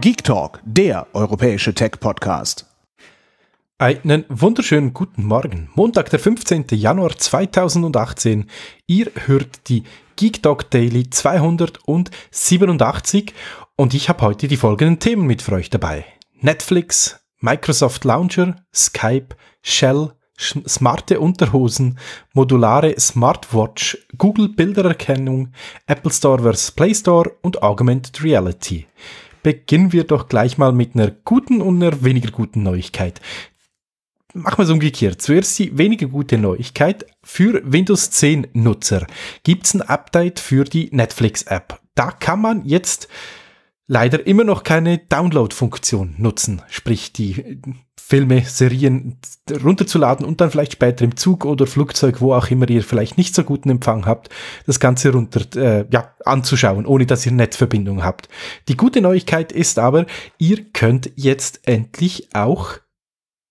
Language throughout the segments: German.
Geek Talk, der europäische Tech-Podcast. Einen wunderschönen guten Morgen. Montag, der 15. Januar 2018. Ihr hört die Geek Talk Daily 287 und ich habe heute die folgenden Themen mit für euch dabei. Netflix, Microsoft Launcher, Skype, Shell, smarte Unterhosen, modulare Smartwatch, Google Bildererkennung, Apple Store vs. Play Store und Augmented Reality beginnen wir doch gleich mal mit einer guten und einer weniger guten Neuigkeit. Machen wir es umgekehrt. Zuerst die weniger gute Neuigkeit. Für Windows 10 Nutzer gibt es ein Update für die Netflix-App. Da kann man jetzt leider immer noch keine Download-Funktion nutzen. Sprich, die Filme, Serien runterzuladen und dann vielleicht später im Zug oder Flugzeug, wo auch immer ihr vielleicht nicht so guten Empfang habt, das Ganze runter äh, ja, anzuschauen, ohne dass ihr Netzverbindung habt. Die gute Neuigkeit ist aber, ihr könnt jetzt endlich auch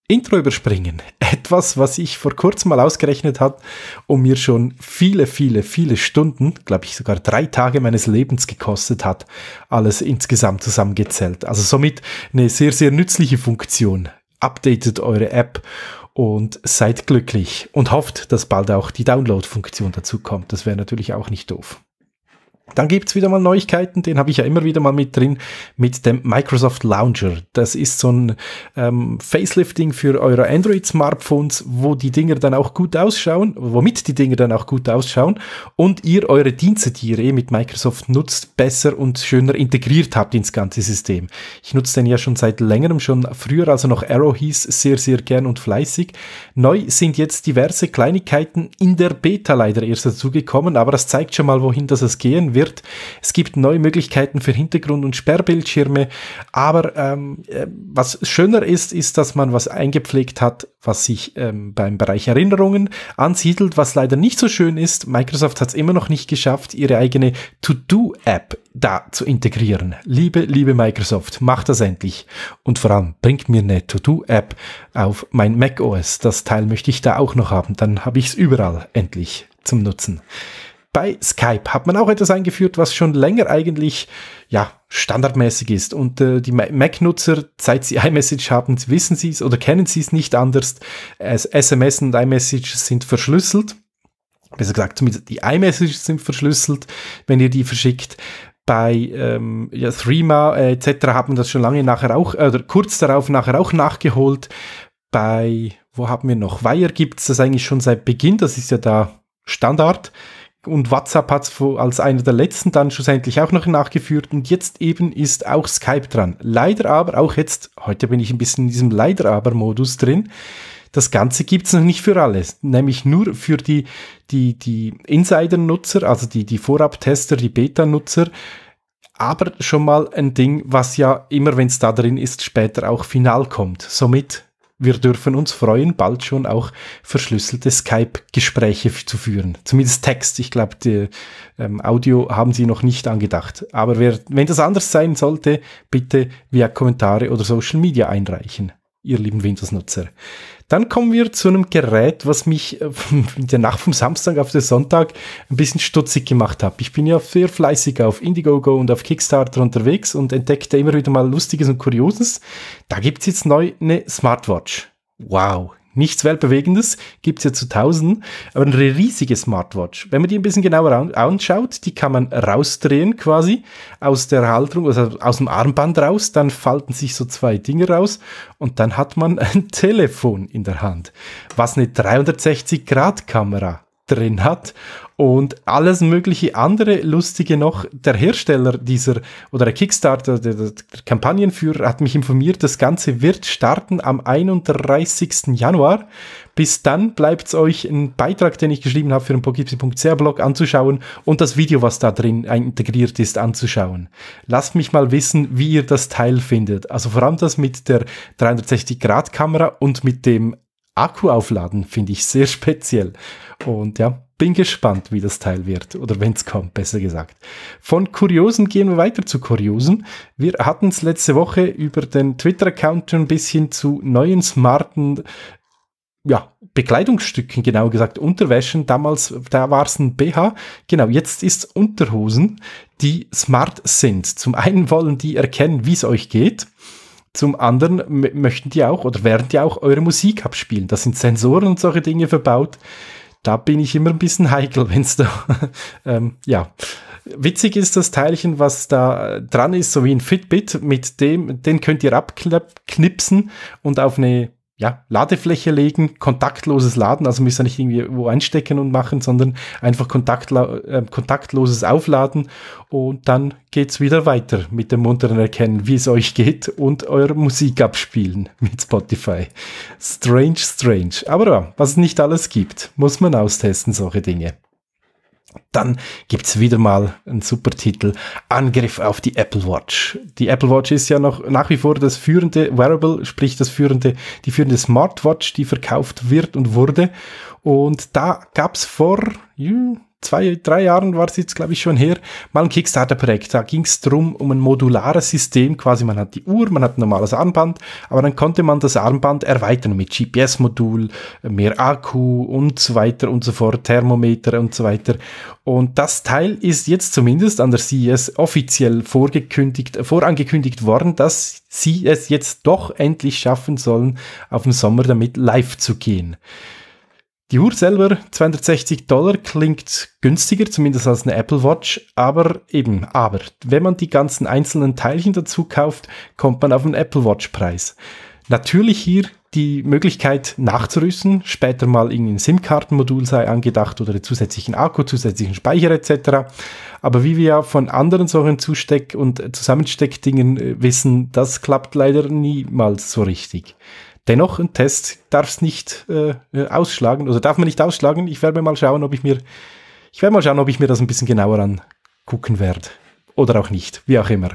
Intro überspringen. Etwas, was ich vor kurzem mal ausgerechnet hat und mir schon viele, viele, viele Stunden, glaube ich sogar drei Tage meines Lebens gekostet hat, alles insgesamt zusammengezählt. Also somit eine sehr, sehr nützliche Funktion updatet eure App und seid glücklich und hofft, dass bald auch die Download-Funktion dazu kommt. Das wäre natürlich auch nicht doof. Dann gibt's wieder mal Neuigkeiten, den habe ich ja immer wieder mal mit drin, mit dem Microsoft Launcher. Das ist so ein ähm, Facelifting für eure Android-Smartphones, wo die Dinger dann auch gut ausschauen, womit die Dinger dann auch gut ausschauen und ihr eure Dienste, die ihr eh mit Microsoft nutzt, besser und schöner integriert habt ins ganze System. Ich nutze den ja schon seit längerem, schon früher, also noch Arrow hieß, sehr, sehr gern und fleißig. Neu sind jetzt diverse Kleinigkeiten in der Beta leider erst dazugekommen, aber das zeigt schon mal, wohin das es gehen wird. Es gibt neue Möglichkeiten für Hintergrund- und Sperrbildschirme, aber ähm, äh, was schöner ist, ist, dass man was eingepflegt hat, was sich ähm, beim Bereich Erinnerungen ansiedelt, was leider nicht so schön ist. Microsoft hat es immer noch nicht geschafft, ihre eigene To-Do-App da zu integrieren. Liebe, liebe Microsoft, macht das endlich. Und vor allem bringt mir eine To-Do-App auf mein macOS. Das Teil möchte ich da auch noch haben. Dann habe ich es überall endlich zum Nutzen bei Skype hat man auch etwas eingeführt, was schon länger eigentlich ja standardmäßig ist. Und äh, die Mac-Nutzer, seit sie iMessage haben, wissen sie es oder kennen sie es nicht anders. Es, SMS und iMessage sind verschlüsselt. Besser gesagt, zumindest die iMessages sind verschlüsselt, wenn ihr die verschickt. Bei ähm, ja, Threema äh, etc. haben man das schon lange nachher auch, äh, oder kurz darauf nachher auch nachgeholt. Bei, wo haben wir noch? Wire gibt es das eigentlich schon seit Beginn, das ist ja da Standard und WhatsApp hat es als einer der letzten dann schlussendlich auch noch nachgeführt und jetzt eben ist auch Skype dran. Leider aber, auch jetzt, heute bin ich ein bisschen in diesem Leider aber Modus drin, das Ganze gibt's noch nicht für alles, nämlich nur für die, die, die Insider-Nutzer, also die, die Vorab-Tester, die Beta-Nutzer, aber schon mal ein Ding, was ja immer, wenn es da drin ist, später auch final kommt. Somit wir dürfen uns freuen, bald schon auch verschlüsselte Skype-Gespräche zu führen. Zumindest Text. Ich glaube, ähm, Audio haben sie noch nicht angedacht. Aber wer, wenn das anders sein sollte, bitte via Kommentare oder Social Media einreichen ihr lieben Windows-Nutzer. Dann kommen wir zu einem Gerät, was mich äh, in der Nacht vom Samstag auf den Sonntag ein bisschen stutzig gemacht hat. Ich bin ja sehr fleißig auf Indiegogo und auf Kickstarter unterwegs und entdeckte immer wieder mal Lustiges und Kurioses. Da gibt es jetzt neu eine Smartwatch. Wow, nichts Weltbewegendes, gibt es ja zu tausenden, aber eine riesige Smartwatch. Wenn man die ein bisschen genauer anschaut, die kann man rausdrehen quasi aus der Halterung, also aus dem Armband raus, dann falten sich so zwei Dinge raus und dann hat man ein Telefon in der Hand, was eine 360-Grad-Kamera drin hat und alles mögliche andere lustige noch. Der Hersteller dieser oder der Kickstarter, der, der, Kampagnenführer hat mich informiert, das Ganze wird starten am 31. Januar. Bis dann bleibt es euch ein Beitrag, den ich geschrieben habe für den pokipsi.ch Blog anzuschauen und das Video, was da drin integriert ist, anzuschauen. Lasst mich mal wissen, wie ihr das Teil findet. Also vor allem das mit der 360-Grad-Kamera und mit dem Akku aufladen finde ich sehr speziell. Und ja, bin gespannt, wie das Teil wird oder wenn es kommt, besser gesagt. Von Kuriosen gehen wir weiter zu Kuriosen. Wir hatten es letzte Woche über den Twitter-Account ein bisschen zu neuen smarten ja, Bekleidungsstücken, genau gesagt, Unterwäschen. Damals, da war es ein BH. Genau, jetzt ist es Unterhosen, die smart sind. Zum einen wollen die erkennen, wie es euch geht zum anderen möchten die auch oder werden die auch eure Musik abspielen. Da sind Sensoren und solche Dinge verbaut. Da bin ich immer ein bisschen heikel, wenn es da, ähm, ja. Witzig ist das Teilchen, was da äh, dran ist, so wie ein Fitbit, mit dem, den könnt ihr abknipsen und auf eine ja, Ladefläche legen, kontaktloses Laden, also müssen nicht irgendwie wo einstecken und machen, sondern einfach kontaktla äh, kontaktloses Aufladen und dann geht's wieder weiter mit dem munteren Erkennen, wie es euch geht und eure Musik abspielen mit Spotify. Strange, strange. Aber ja, was es nicht alles gibt, muss man austesten, solche Dinge. Dann gibt's wieder mal einen super Titel. Angriff auf die Apple Watch. Die Apple Watch ist ja noch nach wie vor das führende Wearable, sprich das führende, die führende Smartwatch, die verkauft wird und wurde. Und da gab's vor, zwei, drei Jahren war es jetzt, glaube ich, schon her, mal ein Kickstarter-Projekt. Da ging es darum, um ein modulares System. Quasi, man hat die Uhr, man hat ein normales Armband, aber dann konnte man das Armband erweitern mit GPS-Modul, mehr Akku und so weiter und so fort, Thermometer und so weiter. Und das Teil ist jetzt zumindest an der CES offiziell vorgekündigt, vorangekündigt worden, dass sie es jetzt doch endlich schaffen sollen, auf dem Sommer damit live zu gehen. Die Uhr selber, 260 Dollar, klingt günstiger, zumindest als eine Apple Watch, aber eben, aber, wenn man die ganzen einzelnen Teilchen dazu kauft, kommt man auf einen Apple Watch Preis. Natürlich hier die Möglichkeit nachzurüsten, später mal irgendein SIM-Kartenmodul sei angedacht oder einen zusätzlichen Akku, zusätzlichen Speicher etc. Aber wie wir ja von anderen solchen Zusteck- und Zusammensteckdingen äh, wissen, das klappt leider niemals so richtig. Dennoch, ein Test darf es nicht äh, äh, ausschlagen, also darf man nicht ausschlagen. Ich werde mal schauen, ob ich mir, ich werde mal schauen, ob ich mir das ein bisschen genauer angucken werde. Oder auch nicht, wie auch immer.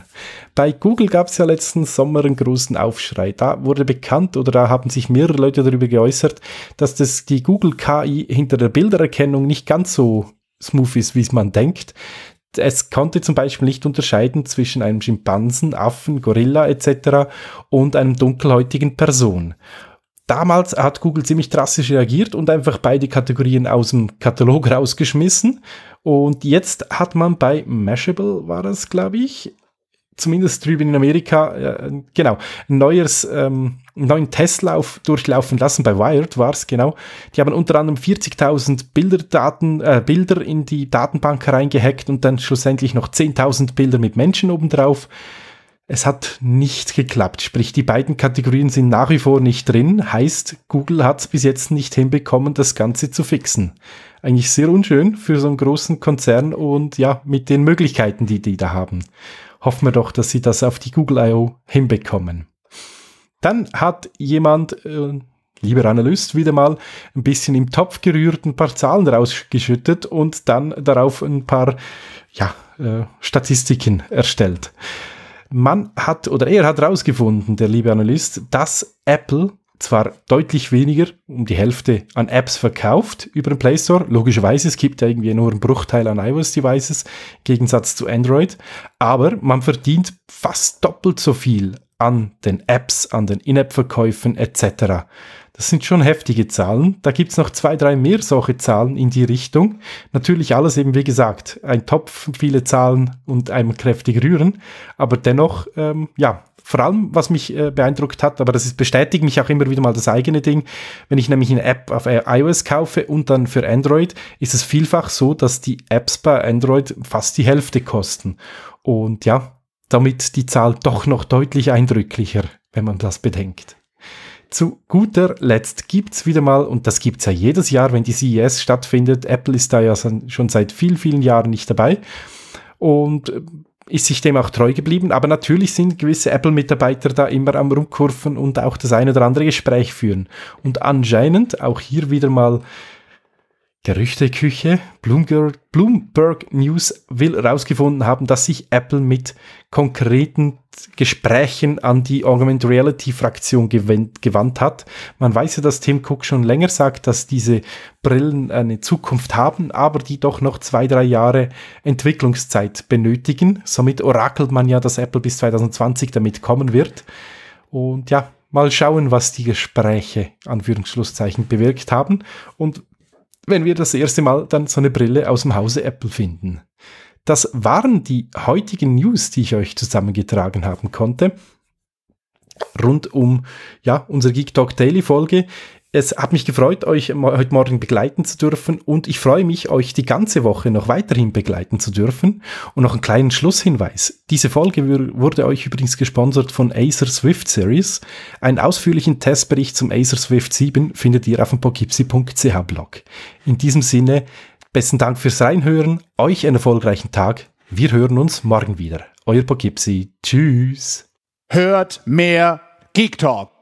Bei Google gab es ja letzten Sommer einen großen Aufschrei. Da wurde bekannt oder da haben sich mehrere Leute darüber geäußert, dass das die Google KI hinter der Bildererkennung nicht ganz so smooth ist, wie man denkt es konnte zum Beispiel nicht unterscheiden zwischen einem Schimpansen, Affen, Gorilla etc. und einem dunkelhäutigen Person. Damals hat Google ziemlich drastisch reagiert und einfach beide Kategorien aus dem Katalog rausgeschmissen. Und jetzt hat man bei Mashable, war das, glaube ich, zumindest drüben in Amerika, äh, genau, ein neues, ähm, neuen Testlauf durchlaufen lassen, bei Wired war es, genau. Die haben unter anderem 40.000 Bilderdaten, äh, Bilder in die Datenbank reingehackt und dann schlussendlich noch 10.000 Bilder mit Menschen obendrauf. Es hat nicht geklappt, sprich die beiden Kategorien sind nach wie vor nicht drin, heißt Google hat es bis jetzt nicht hinbekommen, das Ganze zu fixen. Eigentlich sehr unschön für so einen großen Konzern und ja, mit den Möglichkeiten, die die da haben hoffen wir doch, dass sie das auf die Google I.O. hinbekommen. Dann hat jemand, äh, lieber Analyst, wieder mal ein bisschen im Topf gerührt, ein paar Zahlen rausgeschüttet und dann darauf ein paar ja, äh, Statistiken erstellt. Man hat oder er hat herausgefunden, der liebe Analyst, dass Apple zwar deutlich weniger, um die Hälfte an Apps verkauft über den Play Store. Logischerweise, es gibt ja irgendwie nur einen Bruchteil an iOS-Devices, im Gegensatz zu Android. Aber man verdient fast doppelt so viel an den Apps, an den In-App-Verkäufen etc. Das sind schon heftige Zahlen. Da gibt's noch zwei, drei mehr solche Zahlen in die Richtung. Natürlich alles eben, wie gesagt, ein Topf, viele Zahlen und einem kräftig rühren. Aber dennoch, ähm, ja, vor allem, was mich äh, beeindruckt hat, aber das ist, bestätigt mich auch immer wieder mal das eigene Ding, wenn ich nämlich eine App auf äh, iOS kaufe und dann für Android, ist es vielfach so, dass die Apps bei Android fast die Hälfte kosten. Und ja, damit die Zahl doch noch deutlich eindrücklicher, wenn man das bedenkt. Zu guter Letzt gibt's wieder mal, und das gibt's ja jedes Jahr, wenn die CES stattfindet, Apple ist da ja schon seit vielen, vielen Jahren nicht dabei. Und äh, ist sich dem auch treu geblieben. Aber natürlich sind gewisse Apple-Mitarbeiter da immer am Rumkurven und auch das ein oder andere Gespräch führen. Und anscheinend auch hier wieder mal Gerüchteküche. Bloomberg, Bloomberg News will herausgefunden haben, dass sich Apple mit konkreten Gesprächen an die Augmented Reality Fraktion gewandt, hat. Man weiß ja, dass Tim Cook schon länger sagt, dass diese Brillen eine Zukunft haben, aber die doch noch zwei, drei Jahre Entwicklungszeit benötigen. Somit orakelt man ja, dass Apple bis 2020 damit kommen wird. Und ja, mal schauen, was die Gespräche, Anführungsschlusszeichen, bewirkt haben und wenn wir das erste Mal dann so eine Brille aus dem Hause Apple finden. Das waren die heutigen News, die ich euch zusammengetragen haben konnte. Rund um ja, unsere Geek Talk Daily Folge. Es hat mich gefreut, euch heute Morgen begleiten zu dürfen und ich freue mich, euch die ganze Woche noch weiterhin begleiten zu dürfen. Und noch einen kleinen Schlusshinweis. Diese Folge wurde euch übrigens gesponsert von Acer Swift Series. Einen ausführlichen Testbericht zum Acer Swift 7 findet ihr auf dem pogipsi.ch Blog. In diesem Sinne, Besten Dank fürs Reinhören, euch einen erfolgreichen Tag. Wir hören uns morgen wieder. Euer Poughkeepsie. Tschüss. Hört mehr Geek Talk.